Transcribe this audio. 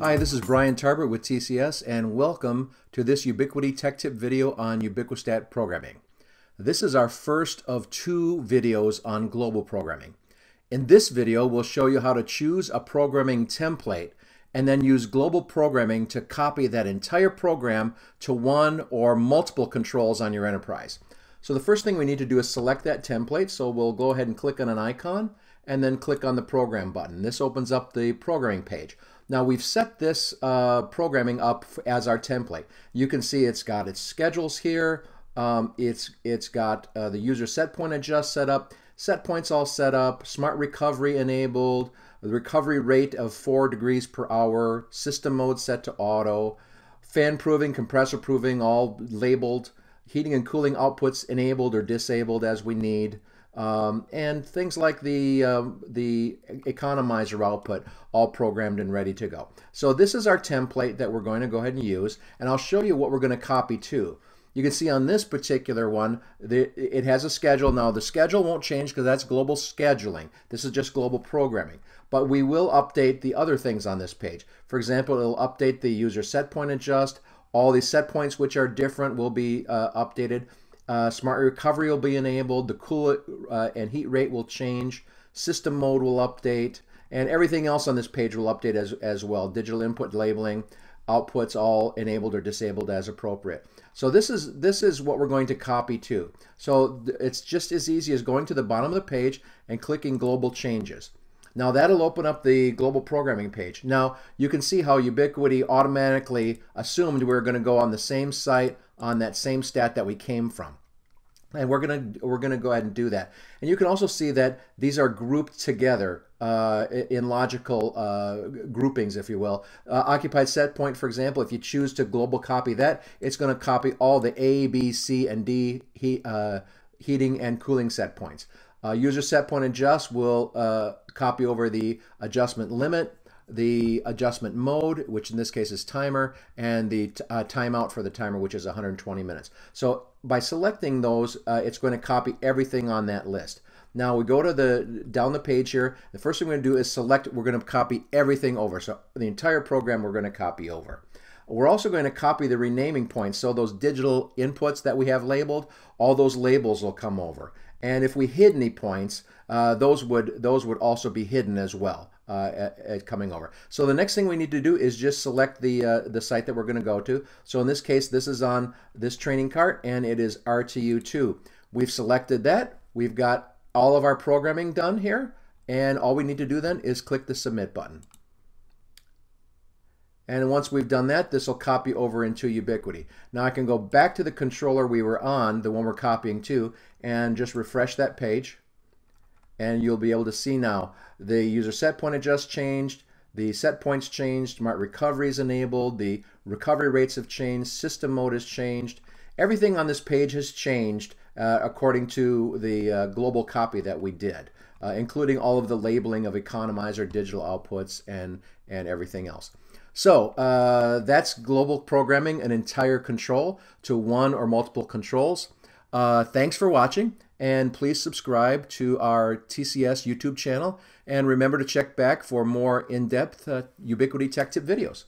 Hi, this is Brian Tarbert with TCS and welcome to this Ubiquity Tech Tip video on Ubiquistat programming. This is our first of two videos on global programming. In this video, we'll show you how to choose a programming template and then use global programming to copy that entire program to one or multiple controls on your enterprise. So the first thing we need to do is select that template. So we'll go ahead and click on an icon and then click on the program button. This opens up the programming page. Now we've set this uh, programming up as our template. You can see it's got its schedules here. Um, it's, it's got uh, the user set point adjust set up, set points all set up, smart recovery enabled, the recovery rate of four degrees per hour, system mode set to auto, fan proving, compressor proving all labeled, heating and cooling outputs enabled or disabled as we need, um, and things like the, uh, the economizer output all programmed and ready to go. So this is our template that we're going to go ahead and use and I'll show you what we're going to copy to. You can see on this particular one, the, it has a schedule. Now the schedule won't change because that's global scheduling. This is just global programming. But we will update the other things on this page. For example, it'll update the user set point adjust. All these set points which are different will be uh, updated. Uh, smart recovery will be enabled. The coolant uh, and heat rate will change. System mode will update. And everything else on this page will update as, as well. Digital input labeling, outputs all enabled or disabled as appropriate. So this is, this is what we're going to copy to. So it's just as easy as going to the bottom of the page and clicking global changes. Now that'll open up the global programming page. Now you can see how Ubiquity automatically assumed we are going to go on the same site on that same stat that we came from. And we're gonna we're gonna go ahead and do that. And you can also see that these are grouped together uh, in logical uh, groupings, if you will. Uh, occupied set point, for example, if you choose to global copy that, it's going to copy all the A, B, C, and D he, uh, heating and cooling set points. Uh, user set point adjust will uh, copy over the adjustment limit the adjustment mode, which in this case is timer, and the uh, timeout for the timer, which is 120 minutes. So by selecting those, uh, it's going to copy everything on that list. Now we go to the down the page here. The first thing we're going to do is select. We're going to copy everything over. So the entire program we're going to copy over. We're also going to copy the renaming points. So those digital inputs that we have labeled, all those labels will come over. And if we hid any points, uh, those would those would also be hidden as well uh, at, at coming over. So the next thing we need to do is just select the, uh, the site that we're going to go to. So in this case, this is on this training cart and it is RTU2. We've selected that. We've got all of our programming done here. And all we need to do then is click the submit button. And once we've done that, this will copy over into Ubiquity. Now I can go back to the controller we were on, the one we're copying to, and just refresh that page and you'll be able to see now the user set point adjust changed, the set points changed, smart recovery is enabled, the recovery rates have changed, system mode has changed. Everything on this page has changed uh, according to the uh, global copy that we did, uh, including all of the labeling of economizer digital outputs and, and everything else. So uh, that's global programming an entire control to one or multiple controls. Uh, thanks for watching, and please subscribe to our TCS YouTube channel. And remember to check back for more in depth uh, Ubiquity Tech Tip videos.